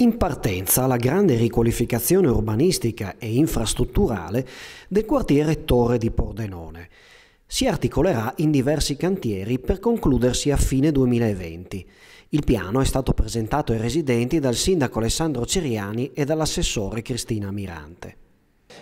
In partenza la grande riqualificazione urbanistica e infrastrutturale del quartiere Torre di Pordenone si articolerà in diversi cantieri per concludersi a fine 2020. Il piano è stato presentato ai residenti dal sindaco Alessandro Ceriani e dall'assessore Cristina Mirante.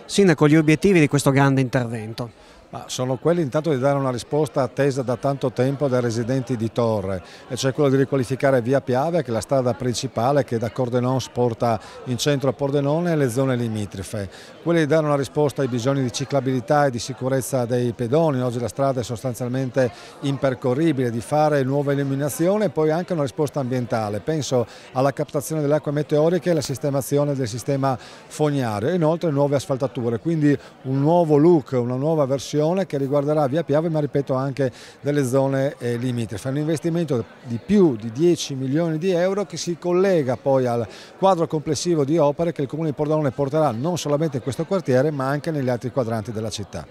Sindaco, gli obiettivi di questo grande intervento? Ma sono quelli intanto di dare una risposta attesa da tanto tempo dai residenti di Torre, e cioè quello di riqualificare via Piave, che è la strada principale che da Cordenon porta in centro a Pordenone e le zone limitrofe. Quelli di dare una risposta ai bisogni di ciclabilità e di sicurezza dei pedoni, oggi la strada è sostanzialmente impercorribile, di fare nuova illuminazione e poi anche una risposta ambientale. Penso alla captazione delle acque meteoriche e alla sistemazione del sistema fognario, inoltre nuove asfaltature, quindi un nuovo look, una nuova versione soluzione che riguarderà via Piave ma ripeto anche delle zone eh, limitrofe. un investimento di più di 10 milioni di euro che si collega poi al quadro complessivo di opere che il Comune di Pordenone porterà non solamente in questo quartiere ma anche negli altri quadranti della città.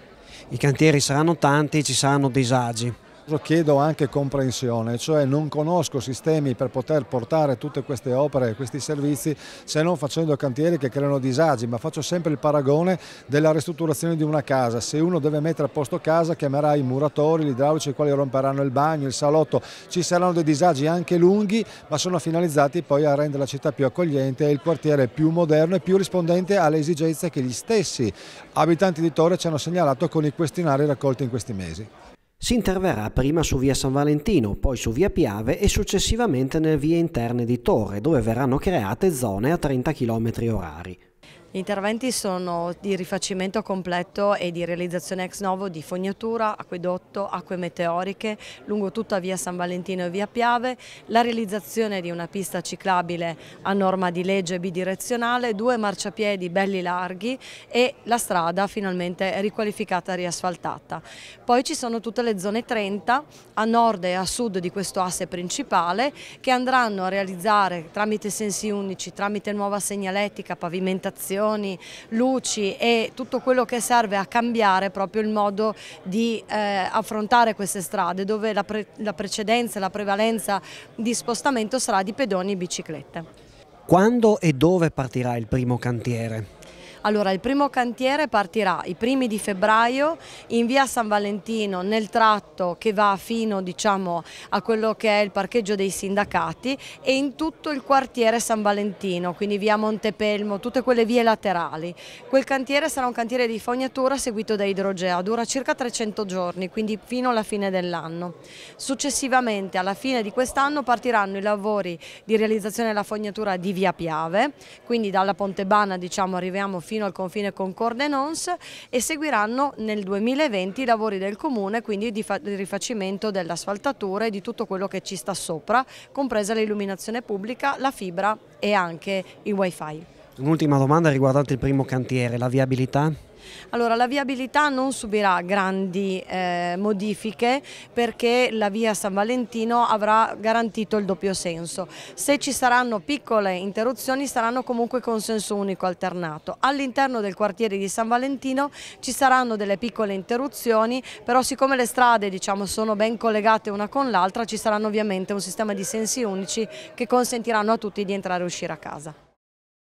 I cantieri saranno tanti e ci saranno disagi chiedo anche comprensione, cioè non conosco sistemi per poter portare tutte queste opere, e questi servizi, se non facendo cantieri che creano disagi, ma faccio sempre il paragone della ristrutturazione di una casa, se uno deve mettere a posto casa chiamerà i muratori, gli idraulici, i quali romperanno il bagno, il salotto, ci saranno dei disagi anche lunghi, ma sono finalizzati poi a rendere la città più accogliente e il quartiere più moderno e più rispondente alle esigenze che gli stessi abitanti di Torre ci hanno segnalato con i questionari raccolti in questi mesi. Si interverrà prima su via San Valentino, poi su via Piave e successivamente nelle vie interne di Torre, dove verranno create zone a 30 km orari. Gli interventi sono di rifacimento completo e di realizzazione ex novo di fognatura, acquedotto, acque meteoriche lungo tutta via San Valentino e via Piave, la realizzazione di una pista ciclabile a norma di legge bidirezionale, due marciapiedi belli larghi e la strada finalmente riqualificata e riasfaltata. Poi ci sono tutte le zone 30 a nord e a sud di questo asse principale che andranno a realizzare tramite sensi unici, tramite nuova segnalettica, pavimentazione, illuminazioni, luci e tutto quello che serve a cambiare proprio il modo di eh, affrontare queste strade dove la, pre la precedenza, la prevalenza di spostamento sarà di pedoni e biciclette. Quando e dove partirà il primo cantiere? Allora, il primo cantiere partirà i primi di febbraio in via San Valentino nel tratto che va fino diciamo, a quello che è il parcheggio dei sindacati e in tutto il quartiere San Valentino, quindi via Montepelmo, tutte quelle vie laterali. Quel cantiere sarà un cantiere di fognatura seguito da idrogea, dura circa 300 giorni, quindi fino alla fine dell'anno. Successivamente, alla fine di quest'anno, partiranno i lavori di realizzazione della fognatura di via Piave, quindi dalla Pontebana diciamo, arriviamo fino fino al confine con Cordenons e seguiranno nel 2020 i lavori del Comune, quindi di rifacimento dell'asfaltatura e di tutto quello che ci sta sopra, compresa l'illuminazione pubblica, la fibra e anche il wifi. Un'ultima domanda riguardante il primo cantiere, la viabilità? Allora, la viabilità non subirà grandi eh, modifiche perché la via San Valentino avrà garantito il doppio senso. Se ci saranno piccole interruzioni saranno comunque con senso unico alternato. All'interno del quartiere di San Valentino ci saranno delle piccole interruzioni, però siccome le strade diciamo, sono ben collegate una con l'altra ci saranno ovviamente un sistema di sensi unici che consentiranno a tutti di entrare e uscire a casa.